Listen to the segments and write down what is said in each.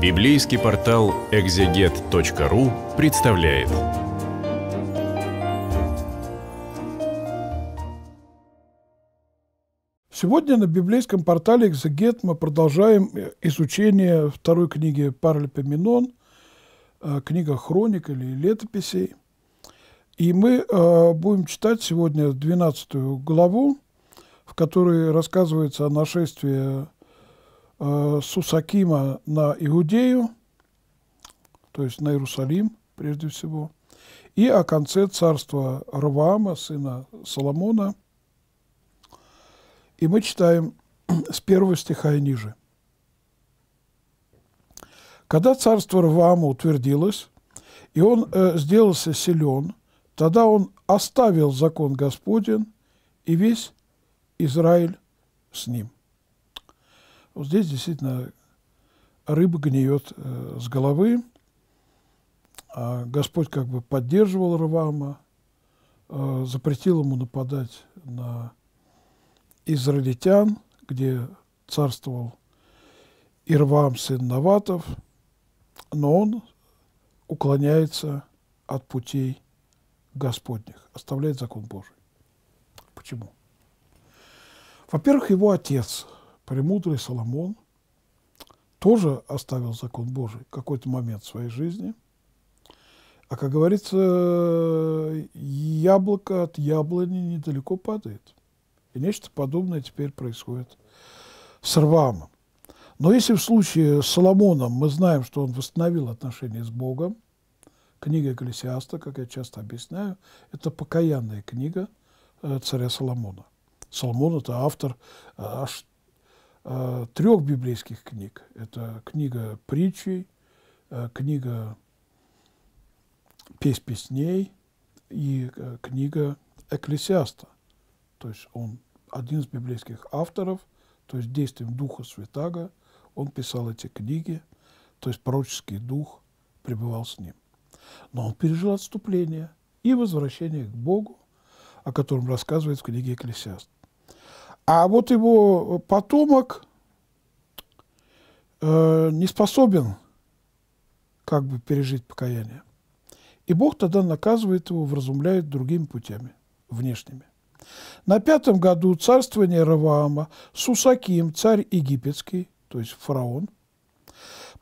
Библейский портал экзегет.ру представляет. Сегодня на библейском портале «Экзегет» мы продолжаем э, изучение второй книги Паралипоменон, э, книга хроник или летописей. И мы э, будем читать сегодня 12 главу, в которой рассказывается о нашествии Э, Сусакима на Иудею, то есть на Иерусалим прежде всего, и о конце царства Раваама, сына Соломона. И мы читаем с первого стиха и ниже. Когда царство Раваама утвердилось, и он э, сделался силен, тогда он оставил закон Господен и весь Израиль с ним. Вот здесь действительно рыба гниет э, с головы, а Господь как бы поддерживал Равама, э, запретил ему нападать на израильтян, где царствовал Ирвам, сын Наватов, но он уклоняется от путей Господних, оставляет закон Божий. Почему? Во-первых, его отец – Премудрый Соломон тоже оставил закон Божий в какой-то момент в своей жизни. А, как говорится, яблоко от яблони недалеко падает. И нечто подобное теперь происходит с Рвамом. Но если в случае с Соломоном мы знаем, что он восстановил отношения с Богом, книга Экклесиаста, как я часто объясняю, это покаянная книга э, царя Соломона. Соломон – это автор э, аж Э, трех библейских книг. Это книга притчей, э, книга песнь песней и э, книга Экклесиаста. То есть он один из библейских авторов, то есть действием Духа Святаго он писал эти книги, то есть пророческий дух пребывал с ним. Но он пережил отступление и возвращение к Богу, о котором рассказывает в книге Экклесиаст. А вот его потомок э, не способен как бы пережить покаяние. И Бог тогда наказывает его, вразумляет другими путями, внешними. На пятом году царствования Раваама Сусаким, царь египетский, то есть фараон,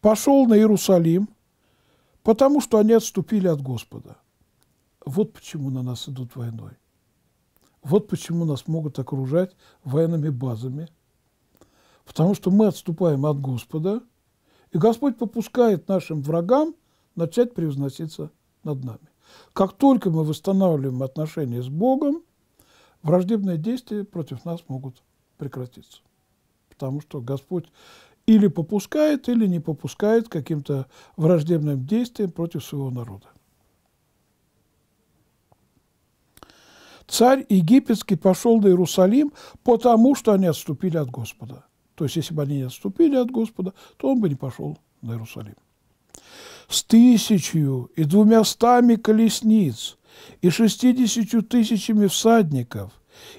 пошел на Иерусалим, потому что они отступили от Господа. Вот почему на нас идут войной. Вот почему нас могут окружать военными базами. Потому что мы отступаем от Господа, и Господь попускает нашим врагам начать превозноситься над нами. Как только мы восстанавливаем отношения с Богом, враждебные действия против нас могут прекратиться. Потому что Господь или попускает, или не попускает каким-то враждебным действиям против своего народа. царь египетский пошел до Иерусалим, потому что они отступили от Господа. То есть, если бы они не отступили от Господа, то он бы не пошел на Иерусалим. С тысячью и двумястами колесниц и шестидесятью тысячами всадников,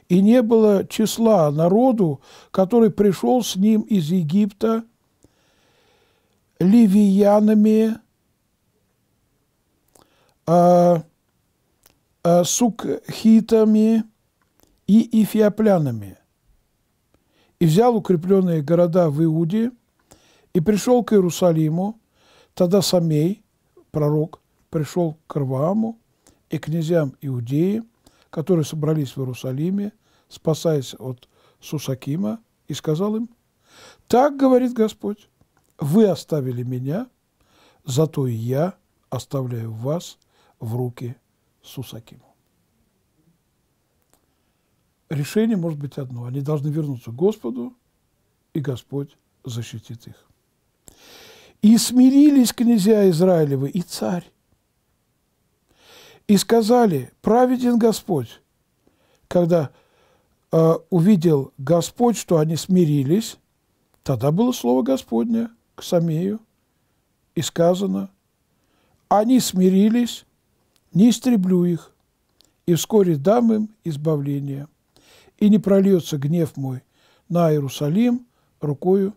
и не было числа народу, который пришел с ним из Египта ливиянами, а Э, сукхитами и эфиоплянами, и взял укрепленные города в Иуде, и пришел к Иерусалиму, тогда Самей, пророк, пришел к Рваму и князям Иудеи, которые собрались в Иерусалиме, спасаясь от Сусакима, и сказал им, «Так говорит Господь, вы оставили меня, зато и я оставляю вас в руки Сусакиму. Решение может быть одно. Они должны вернуться к Господу, и Господь защитит их. И смирились князья Израилевы и царь. И сказали, праведен Господь, когда э, увидел Господь, что они смирились, тогда было слово Господне к Самею, и сказано, они смирились не истреблю их, и вскоре дам им избавление, и не прольется гнев мой на Иерусалим рукою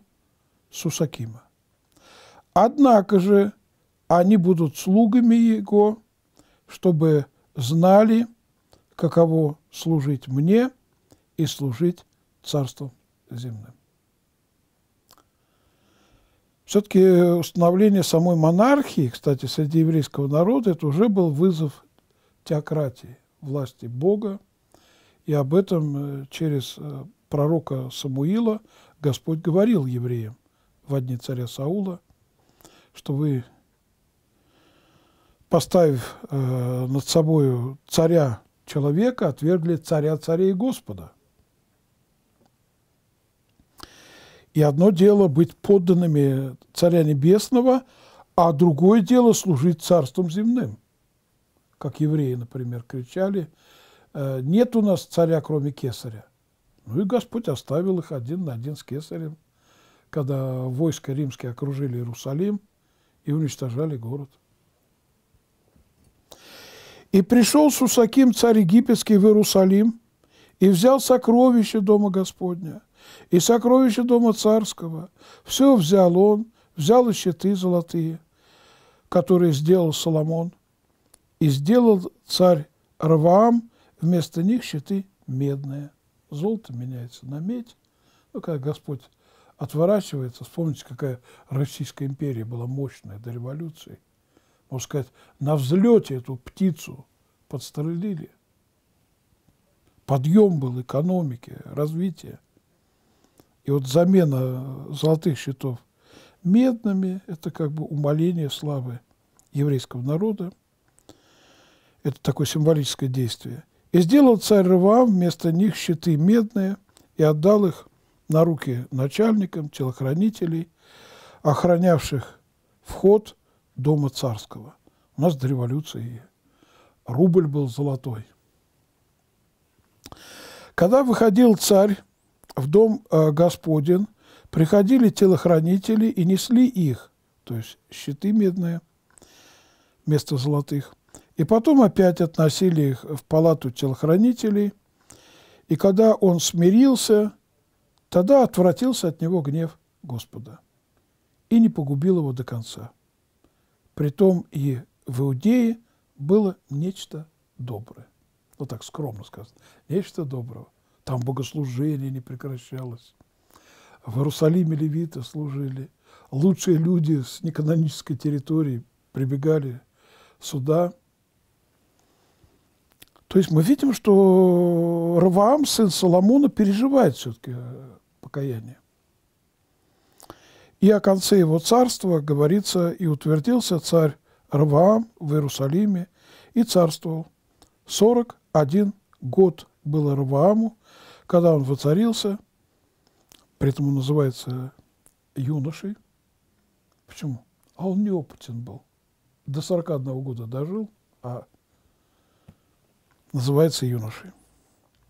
Сусакима. Однако же они будут слугами Его, чтобы знали, каково служить мне и служить Царством земным. Все-таки установление самой монархии, кстати, среди еврейского народа, это уже был вызов теократии, власти Бога. И об этом э, через э, пророка Самуила Господь говорил евреям в одни царя Саула, что вы, поставив э, над собой царя человека, отвергли царя царей Господа – И одно дело быть подданными Царя Небесного, а другое дело служить Царством Земным. Как евреи, например, кричали, «Э, нет у нас царя, кроме кесаря. Ну и Господь оставил их один на один с кесарем, когда войска римские окружили Иерусалим и уничтожали город. И пришел Сусаким, царь египетский, в Иерусалим, и взял сокровища дома Господня – и сокровища дома царского. Все взял он, взял и щиты золотые, которые сделал Соломон, и сделал царь Рваам вместо них щиты медные. Золото меняется на медь. Ну, как Господь отворачивается, вспомните, какая Российская империя была мощная до революции. Можно сказать, на взлете эту птицу подстрелили. Подъем был экономики, развития. И вот замена э, золотых щитов медными – это как бы умоление славы еврейского народа. Это такое символическое действие. И сделал царь Рывам вместо них щиты медные и отдал их на руки начальникам, телохранителей, охранявших вход дома царского. У нас до революции рубль был золотой. Когда выходил царь в дом э, Господен приходили телохранители и несли их, то есть щиты медные вместо золотых. И потом опять относили их в палату телохранителей. И когда он смирился, тогда отвратился от него гнев Господа и не погубил его до конца. Притом и в Иудее было нечто доброе. Ну так скромно сказано. Нечто доброго. Там богослужение не прекращалось. В Иерусалиме левиты служили. Лучшие люди с неканонической территории прибегали сюда. То есть мы видим, что Раваам, сын Соломона, переживает все-таки э, покаяние. И о конце его царства говорится, и утвердился царь Раваам в Иерусалиме и царствовал. 41 год было Равааму, когда он воцарился, при этом он называется юношей. Почему? А он неопытен был. До 41 года дожил, а называется юношей.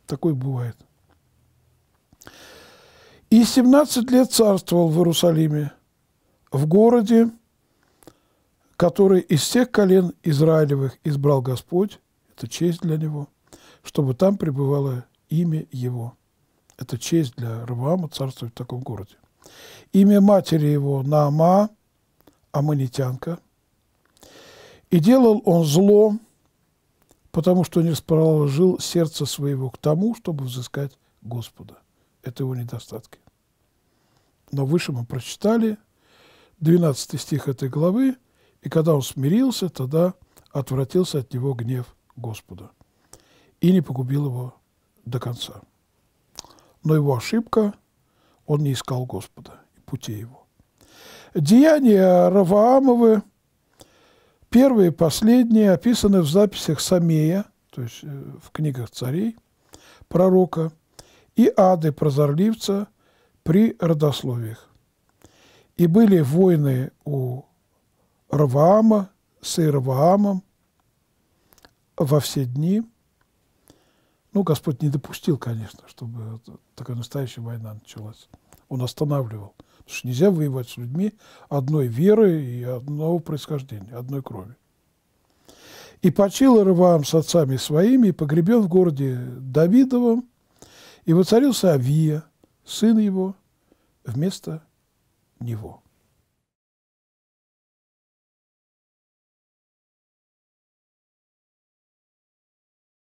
Такой бывает. И 17 лет царствовал в Иерусалиме, в городе, который из всех колен Израилевых избрал Господь, это честь для него, чтобы там пребывало имя его. Это честь для Раваама царствовать в таком городе. Имя матери его Наама, аманитянка. И делал он зло, потому что не расположил сердце своего к тому, чтобы взыскать Господа. Это его недостатки. Но выше мы прочитали 12 стих этой главы, и когда он смирился, тогда отвратился от него гнев Господа и не погубил его до конца. Но его ошибка – он не искал Господа и пути его. Деяния Раваамовы, первые и последние, описаны в записях Самея, то есть э, в книгах царей, пророка, и ады прозорливца при родословиях. И были войны у Раваама с Ирваамом во все дни – ну, Господь не допустил, конечно, чтобы такая настоящая война началась. Он останавливал. Потому что нельзя воевать с людьми одной веры и одного происхождения, одной крови. И почил Рываам с отцами своими, и погребен в городе Давидовом, и воцарился Авия, сын его, вместо него.